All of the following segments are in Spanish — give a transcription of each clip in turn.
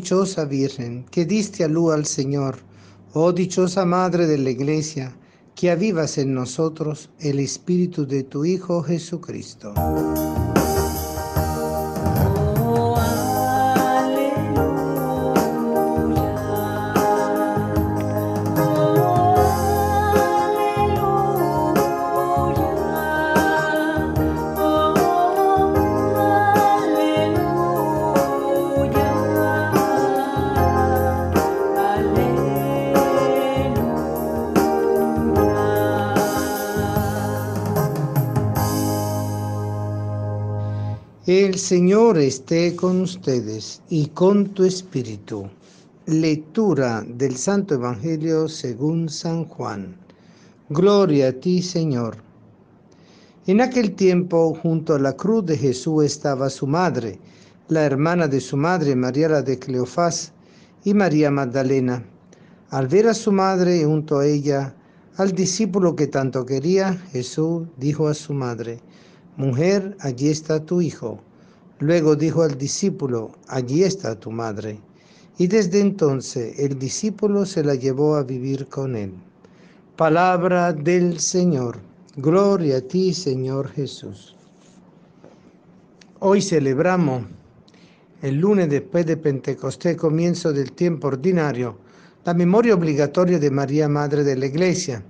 dichosa Virgen, que diste a luz al Señor, oh dichosa Madre de la Iglesia, que avivas en nosotros el Espíritu de tu Hijo Jesucristo. Señor esté con ustedes y con tu espíritu. Lectura del Santo Evangelio según San Juan. Gloria a ti, Señor. En aquel tiempo, junto a la cruz de Jesús estaba su madre, la hermana de su madre, María la de Cleofás, y María Magdalena. Al ver a su madre junto a ella, al discípulo que tanto quería, Jesús dijo a su madre, Mujer, allí está tu hijo. Luego dijo al discípulo, allí está tu madre. Y desde entonces el discípulo se la llevó a vivir con él. Palabra del Señor. Gloria a ti, Señor Jesús. Hoy celebramos, el lunes después de Pentecostés, comienzo del tiempo ordinario, la memoria obligatoria de María, Madre de la Iglesia.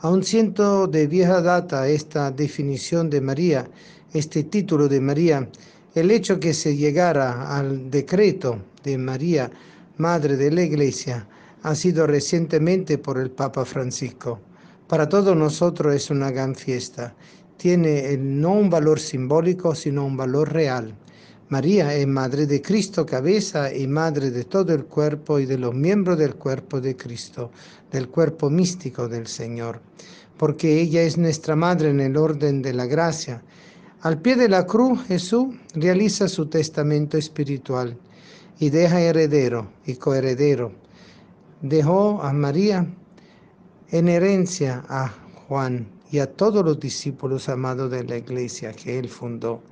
Aún siento de vieja data esta definición de María, este título de María, el hecho que se llegara al decreto de María, Madre de la Iglesia, ha sido recientemente por el Papa Francisco. Para todos nosotros es una gran fiesta. Tiene eh, no un valor simbólico, sino un valor real. María es Madre de Cristo, cabeza y Madre de todo el cuerpo y de los miembros del cuerpo de Cristo, del cuerpo místico del Señor, porque ella es nuestra Madre en el orden de la gracia al pie de la cruz Jesús realiza su testamento espiritual y deja heredero y coheredero. Dejó a María en herencia a Juan y a todos los discípulos amados de la iglesia que él fundó.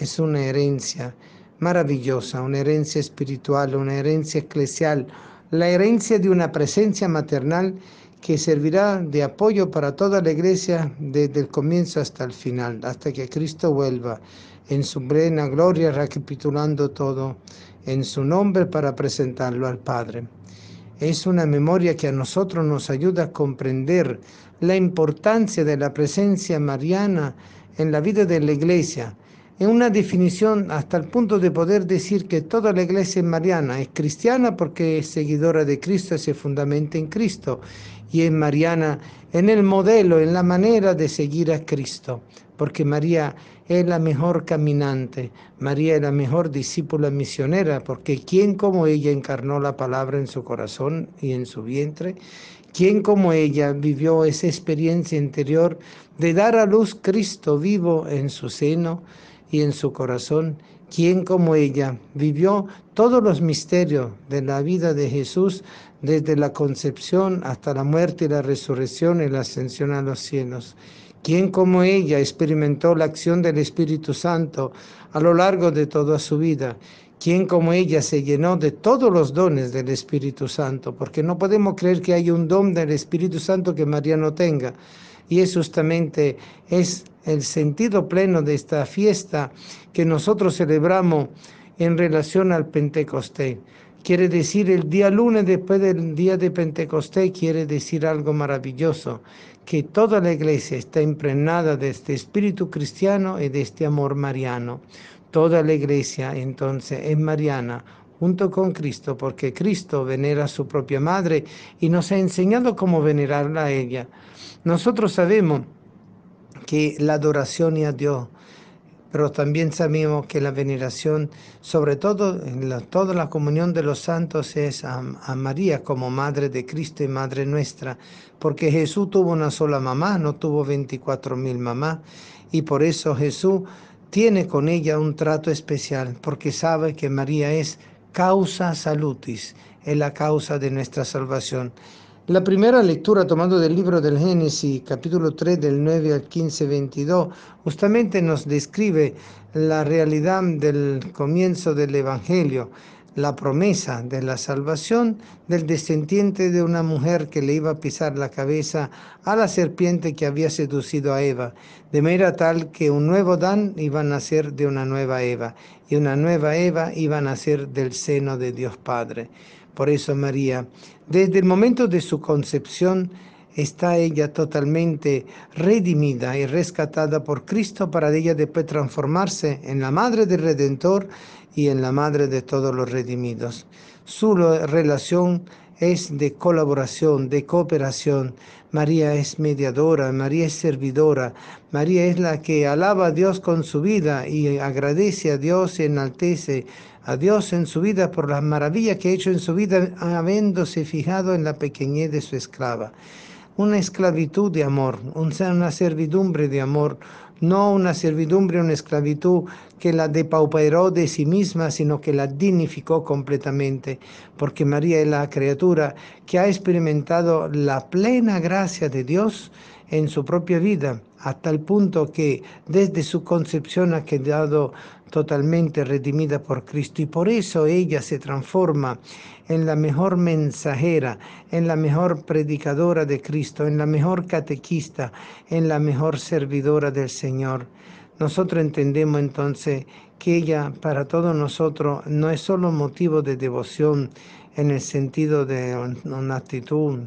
Es una herencia maravillosa, una herencia espiritual, una herencia eclesial, la herencia de una presencia maternal que servirá de apoyo para toda la iglesia desde el comienzo hasta el final, hasta que Cristo vuelva en su plena gloria, recapitulando todo en su nombre para presentarlo al Padre. Es una memoria que a nosotros nos ayuda a comprender la importancia de la presencia mariana en la vida de la iglesia, en una definición hasta el punto de poder decir que toda la iglesia es mariana, es cristiana porque es seguidora de Cristo y se fundamenta en Cristo, y en Mariana, en el modelo, en la manera de seguir a Cristo, porque María es la mejor caminante, María es la mejor discípula misionera, porque ¿quién como ella encarnó la palabra en su corazón y en su vientre? ¿Quién como ella vivió esa experiencia interior de dar a luz Cristo vivo en su seno y en su corazón quien como ella vivió todos los misterios de la vida de Jesús desde la concepción hasta la muerte y la resurrección y la ascensión a los cielos. Quien como ella experimentó la acción del Espíritu Santo a lo largo de toda su vida. Quien como ella se llenó de todos los dones del Espíritu Santo, porque no podemos creer que hay un don del Espíritu Santo que María no tenga. Y es justamente es el sentido pleno de esta fiesta que nosotros celebramos en relación al Pentecostés. Quiere decir, el día lunes después del día de Pentecostés quiere decir algo maravilloso, que toda la iglesia está impregnada de este espíritu cristiano y de este amor mariano. Toda la iglesia entonces es mariana junto con Cristo, porque Cristo venera a su propia madre y nos ha enseñado cómo venerarla a ella. Nosotros sabemos que la adoración y a Dios, pero también sabemos que la veneración, sobre todo en toda la comunión de los santos, es a, a, María como Madre de Cristo y Madre nuestra, porque Jesús tuvo una sola mamá, no tuvo 24 mil mamás, y por eso Jesús tiene con ella un trato especial, porque sabe que María es causa salutis, es la causa de nuestra salvación. La primera lectura tomando del libro del Génesis, capítulo 3 del 9 al 15, 22, justamente nos describe la realidad del comienzo del Evangelio, la promesa de la salvación del descendiente de una mujer que le iba a pisar la cabeza a la serpiente que había seducido a Eva, de manera tal que un nuevo Dan iba a nacer de una nueva Eva y una nueva Eva iba a nacer del seno de Dios Padre. Por eso María, desde el momento de su concepción, está ella totalmente redimida y rescatada por Cristo para ella después transformarse en la madre del Redentor y en la madre de todos los redimidos. Su relación es de colaboración, de cooperación. María es mediadora, María es servidora, María es la que alaba a Dios con su vida y agradece a Dios y enaltece a Dios en su vida por las maravillas que ha hecho en su vida, habiéndose fijado en la pequeñez de su esclava una esclavitud de amor, una servidumbre de amor, no una servidumbre, una esclavitud que la depauperó de sí misma, sino que la dignificó completamente, porque María es la criatura que ha experimentado la plena gracia de Dios en su propia vida, hasta el punto que desde su concepción ha quedado totalmente redimida por Cristo y por eso ella se transforma en la mejor mensajera, en la mejor predicadora de Cristo, en la mejor catequista, en la mejor servidora del Señor. Nosotros entendemos entonces que ella para todos nosotros no es solo motivo de devoción en el sentido de una actitud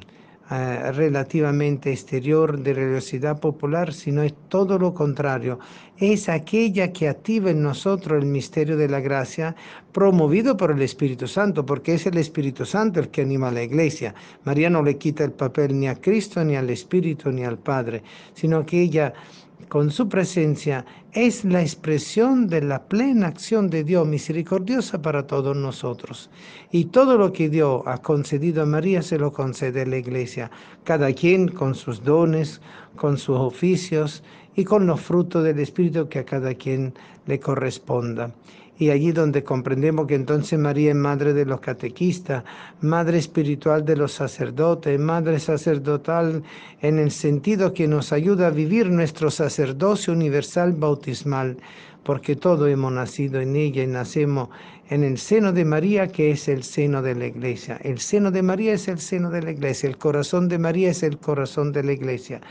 eh, relativamente exterior de religiosidad popular, sino es todo lo contrario. Es aquella que activa en nosotros el misterio de la gracia promovido por el Espíritu Santo, porque es el Espíritu Santo el que anima a la iglesia. María no le quita el papel ni a Cristo, ni al Espíritu, ni al Padre, sino que ella con su presencia es la expresión de la plena acción de Dios misericordiosa para todos nosotros. Y todo lo que Dios ha concedido a María se lo concede a la iglesia, cada quien con sus dones, con sus oficios y con los frutos del Espíritu que a cada quien le corresponda. Y allí donde comprendemos que entonces María es madre de los catequistas, madre espiritual de los sacerdotes, madre sacerdotal en el sentido que nos ayuda a vivir nuestro sacerdocio universal bautismal porque todos hemos nacido en ella y nacemos en el seno de María, que es el seno de la iglesia. El seno de María es el seno de la iglesia, el corazón de María es el corazón de la iglesia,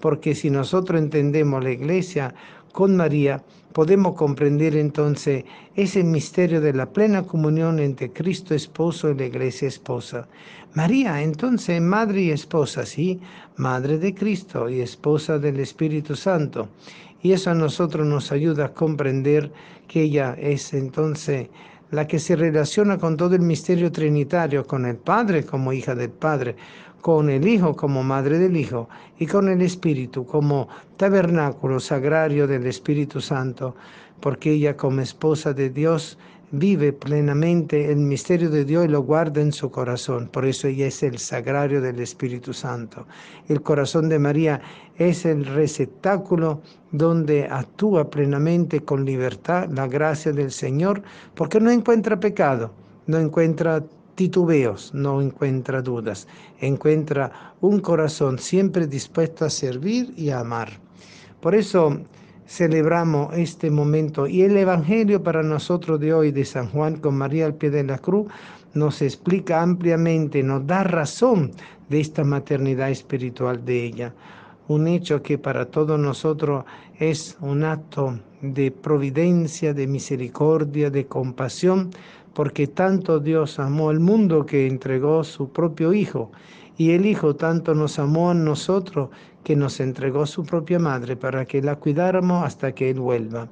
porque si nosotros entendemos la iglesia, con María, podemos comprender entonces ese misterio de la plena comunión entre Cristo esposo y la iglesia esposa. María entonces madre y esposa, sí, madre de Cristo y esposa del Espíritu Santo. Y eso a nosotros nos ayuda a comprender que ella es entonces la que se relaciona con todo el misterio trinitario, con el Padre como hija del Padre, con el Hijo como Madre del Hijo y con el Espíritu como tabernáculo sagrario del Espíritu Santo, porque ella como esposa de Dios vive plenamente el misterio de Dios y lo guarda en su corazón. Por eso ella es el sagrario del Espíritu Santo. El corazón de María es el receptáculo donde actúa plenamente con libertad la gracia del Señor, porque no encuentra pecado, no encuentra titubeos, no encuentra dudas, encuentra un corazón siempre dispuesto a servir y a amar. Por eso celebramos este momento y el Evangelio para nosotros de hoy de San Juan con María al pie de la cruz nos explica ampliamente, nos da razón de esta maternidad espiritual de ella. Un hecho que para todos nosotros es un acto de providencia, de misericordia, de compasión, porque tanto Dios amó al mundo que entregó su propio Hijo, y el Hijo tanto nos amó a nosotros que nos entregó su propia madre para que la cuidáramos hasta que Él vuelva.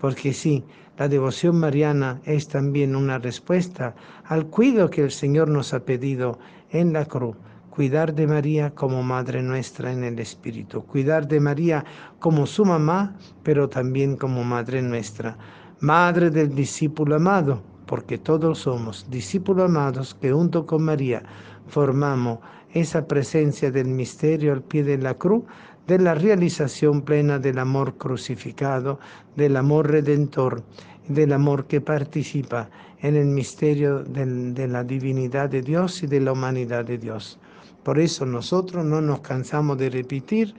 Porque sí, la devoción mariana es también una respuesta al cuidado que el Señor nos ha pedido en la cruz cuidar de María como Madre nuestra en el Espíritu, cuidar de María como su mamá, pero también como Madre nuestra, Madre del discípulo amado, porque todos somos discípulos amados que junto con María formamos esa presencia del misterio al pie de la cruz, de la realización plena del amor crucificado, del amor redentor, del amor que participa en el misterio de, la divinidad de Dios y de la humanidad de Dios. Por eso nosotros no nos cansamos de repetir,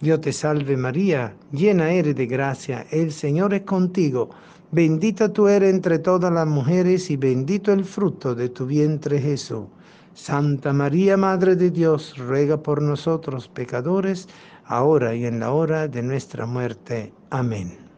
Dios te salve María, llena eres de gracia, el Señor es contigo, bendita tú eres entre todas las mujeres y bendito el fruto de tu vientre Jesús. Santa María, Madre de Dios, ruega por nosotros pecadores, ahora y en la hora de nuestra muerte. Amén.